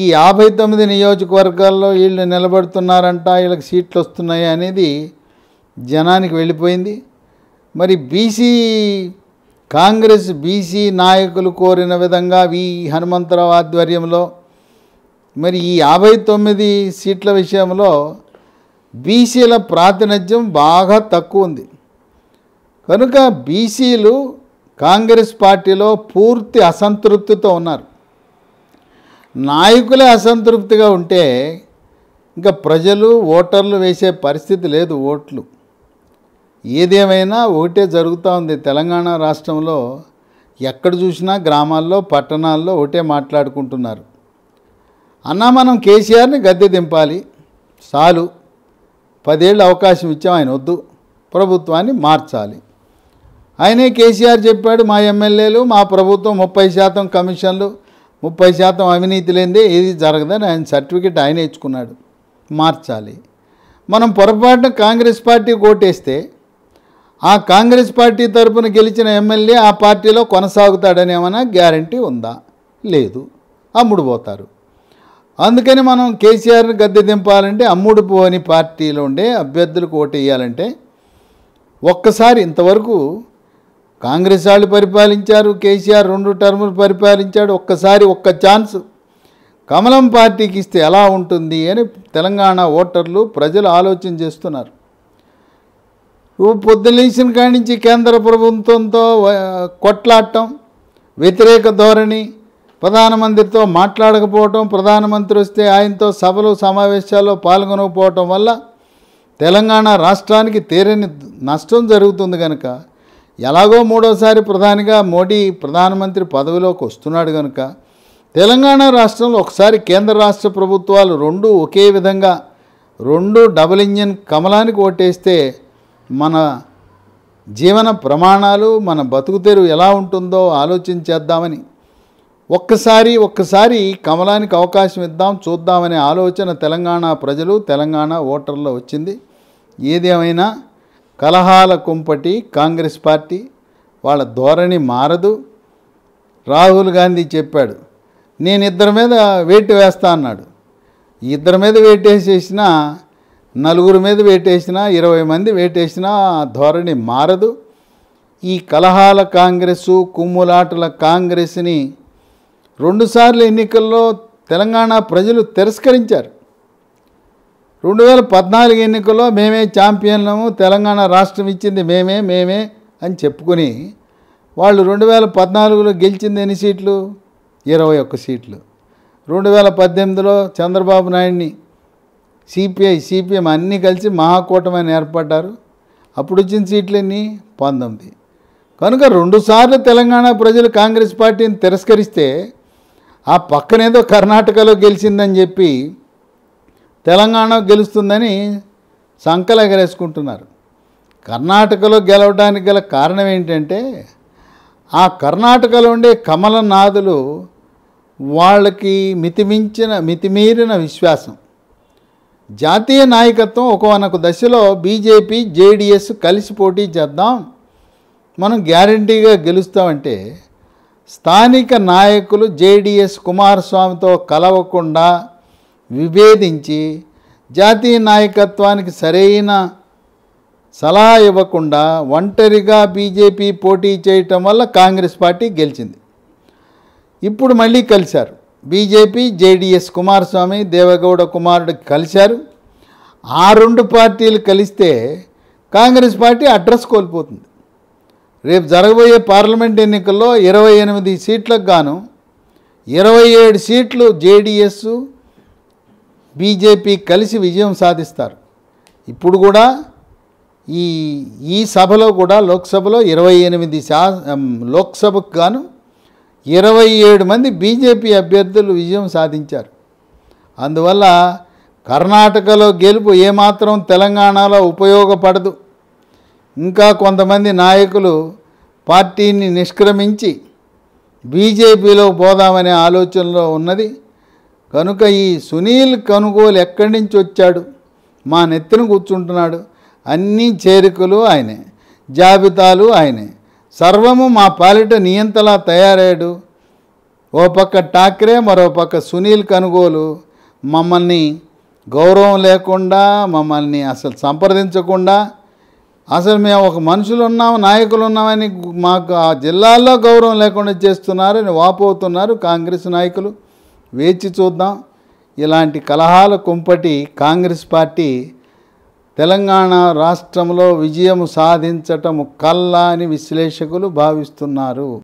ఈ యాభై తొమ్మిది నియోజకవర్గాల్లో వీళ్ళు నిలబడుతున్నారంట వీళ్ళకి సీట్లు వస్తున్నాయి అనేది జనానికి వెళ్ళిపోయింది మరి బీసీ కాంగ్రెస్ బీసీ నాయకులు కోరిన విధంగా వి హనుమంతరావు ఆధ్వర్యంలో మరి ఈ యాభై తొమ్మిది సీట్ల విషయంలో బీసీల ప్రాతినిధ్యం బాగా తక్కువ ఉంది కనుక బీసీలు కాంగ్రెస్ పార్టీలో పూర్తి అసంతృప్తితో ఉన్నారు నాయకులే అసంతృప్తిగా ఉంటే ఇంకా ప్రజలు ఓటర్లు వేసే పరిస్థితి లేదు ఓట్లు ఏదేమైనా ఒకటే జరుగుతూ ఉంది తెలంగాణ రాష్ట్రంలో ఎక్కడ చూసినా గ్రామాల్లో పట్టణాల్లో ఒకటే మాట్లాడుకుంటున్నారు అన్నా మనం కేసీఆర్ని గద్దె దింపాలి చాలు పదేళ్ళు అవకాశం ఇచ్చాం ఆయన వద్దు ప్రభుత్వాన్ని మార్చాలి ఆయనే కేసీఆర్ చెప్పాడు మా ఎమ్మెల్యేలు మా ప్రభుత్వం ముప్పై శాతం కమిషన్లు ముప్పై శాతం అవినీతి లేనిదే ఏది జరగదని ఆయన సర్టిఫికెట్ ఆయన ఇచ్చుకున్నాడు మార్చాలి మనం పొరపాటున కాంగ్రెస్ పార్టీ ఓటేస్తే ఆ కాంగ్రెస్ పార్టీ తరపున గెలిచిన ఎమ్మెల్యే ఆ పార్టీలో కొనసాగుతాడనేమన్నా గ్యారంటీ ఉందా లేదు అమ్ముడుపోతారు అందుకని మనం కేసీఆర్ని గద్దె దింపాలంటే అమ్ముడు పోని పార్టీలో ఉండే అభ్యర్థులకు ఓటు వేయాలంటే ఒక్కసారి ఇంతవరకు కాంగ్రెస్ వాళ్ళు పరిపాలించారు కేసీఆర్ రెండు టర్ములు పరిపాలించాడు ఒక్కసారి ఒక్క ఛాన్స్ కమలం పార్టీకి ఇస్తే ఎలా ఉంటుంది అని తెలంగాణ ఓటర్లు ప్రజలు ఆలోచన చేస్తున్నారు నువ్వు లేచిన కాడి నుంచి కేంద్ర ప్రభుత్వంతో కొట్లాడటం వ్యతిరేక ధోరణి ప్రధానమంత్రితో మాట్లాడకపోవటం ప్రధానమంత్రి వస్తే ఆయనతో సభలు సమావేశాల్లో పాల్గొనకపోవటం వల్ల తెలంగాణ రాష్ట్రానికి తీరని నష్టం జరుగుతుంది కనుక ఎలాగో మూడోసారి ప్రధానిగా మోడీ ప్రధానమంత్రి పదవిలోకి వస్తున్నాడు కనుక తెలంగాణ రాష్ట్రంలో ఒకసారి కేంద్ర రాష్ట్ర ప్రభుత్వాలు రెండు ఒకే విధంగా రెండు డబుల్ ఇంజన్ కమలానికి ఓటేస్తే మన జీవన ప్రమాణాలు మన బతుకుతెరువు ఎలా ఉంటుందో ఆలోచించేద్దామని ఒక్కసారి ఒక్కసారి కమలానికి అవకాశం ఇద్దాం చూద్దామనే ఆలోచన తెలంగాణ ప్రజలు తెలంగాణ ఓటర్లో వచ్చింది ఏదేమైనా కలహాల కుంపటి కాంగ్రెస్ పార్టీ వాళ్ళ ధోరణి మారదు రాహుల్ గాంధీ చెప్పాడు నేను ఇద్దరి మీద వేటు వేస్తా అన్నాడు ఇద్దరి మీద వేటేసేసినా నలుగురి మీద వేటేసినా ఇరవై మంది వేటేసినా ధోరణి మారదు ఈ కలహాల కాంగ్రెసు కుమ్ములాటల కాంగ్రెస్ని రెండుసార్లు ఎన్నికల్లో తెలంగాణ ప్రజలు తిరస్కరించారు రెండు వేల పద్నాలుగు ఎన్నికల్లో మేమే ఛాంపియన్లము తెలంగాణ రాష్ట్రం ఇచ్చింది మేమే మేమే అని చెప్పుకొని వాళ్ళు రెండు వేల పద్నాలుగులో గెలిచింది ఎన్ని సీట్లు ఇరవై ఒక్క సీట్లు రెండు వేల పద్దెనిమిదిలో చంద్రబాబు నాయుడిని సిపిఐ సిపిఎం అన్నీ కలిసి మహాకూటమని ఏర్పడ్డారు అప్పుడు వచ్చిన సీట్లు ఎన్ని పంతొమ్మిది కనుక రెండుసార్లు తెలంగాణ ప్రజలు కాంగ్రెస్ పార్టీని తిరస్కరిస్తే ఆ పక్కనేదో కర్ణాటకలో గెలిచిందని చెప్పి తెలంగాణ గెలుస్తుందని సంకల ఎగరేసుకుంటున్నారు కర్ణాటకలో గెలవడానికి గల కారణం ఏంటంటే ఆ కర్ణాటకలో ఉండే కమలనాథులు వాళ్ళకి మితిమించిన మితిమీరిన విశ్వాసం జాతీయ నాయకత్వం ఒక ఒకనొక దశలో బీజేపీ జేడిఎస్ కలిసి పోటీ చేద్దాం మనం గ్యారంటీగా గెలుస్తామంటే స్థానిక నాయకులు జేడిఎస్ కుమారస్వామితో కలవకుండా విభేదించి జాతీయ నాయకత్వానికి సరైన సలహా ఇవ్వకుండా ఒంటరిగా బీజేపీ పోటీ చేయటం వల్ల కాంగ్రెస్ పార్టీ గెలిచింది ఇప్పుడు మళ్ళీ కలిశారు బీజేపీ జేడిఎస్ కుమారస్వామి దేవగౌడ కుమారుడు కలిశారు ఆ రెండు పార్టీలు కలిస్తే కాంగ్రెస్ పార్టీ అడ్రస్ కోల్పోతుంది రేపు జరగబోయే పార్లమెంట్ ఎన్నికల్లో ఇరవై ఎనిమిది సీట్లకు గాను ఇరవై ఏడు సీట్లు జేడిఎస్ బీజేపీ కలిసి విజయం సాధిస్తారు ఇప్పుడు కూడా ఈ ఈ సభలో కూడా లోక్సభలో ఇరవై ఎనిమిది శా లోక్సభకు గాను ఇరవై ఏడు మంది బీజేపీ అభ్యర్థులు విజయం సాధించారు అందువల్ల కర్ణాటకలో గెలుపు ఏమాత్రం తెలంగాణలో ఉపయోగపడదు ఇంకా కొంతమంది నాయకులు పార్టీని నిష్క్రమించి బీజేపీలో పోదామనే ఆలోచనలో ఉన్నది కనుక ఈ సునీల్ కనుగోలు ఎక్కడి నుంచి వచ్చాడు మా నెత్తిన కూర్చుంటున్నాడు అన్ని చేరికలు ఆయనే జాబితాలు ఆయనే సర్వము మా పాలిట నియంతలా తయారయ్యాడు ఓ పక్క ఠాక్రే మరో పక్క సునీల్ కనుగోలు మమ్మల్ని గౌరవం లేకుండా మమ్మల్ని అసలు సంప్రదించకుండా అసలు మేము ఒక మనుషులు ఉన్నాం నాయకులు ఉన్నామని మాకు ఆ జిల్లాల్లో గౌరవం లేకుండా చేస్తున్నారని వాపోతున్నారు కాంగ్రెస్ నాయకులు వేచి చూద్దాం ఇలాంటి కలహాల కుంపటి కాంగ్రెస్ పార్టీ తెలంగాణ రాష్ట్రంలో విజయం సాధించటము కల్లా అని విశ్లేషకులు భావిస్తున్నారు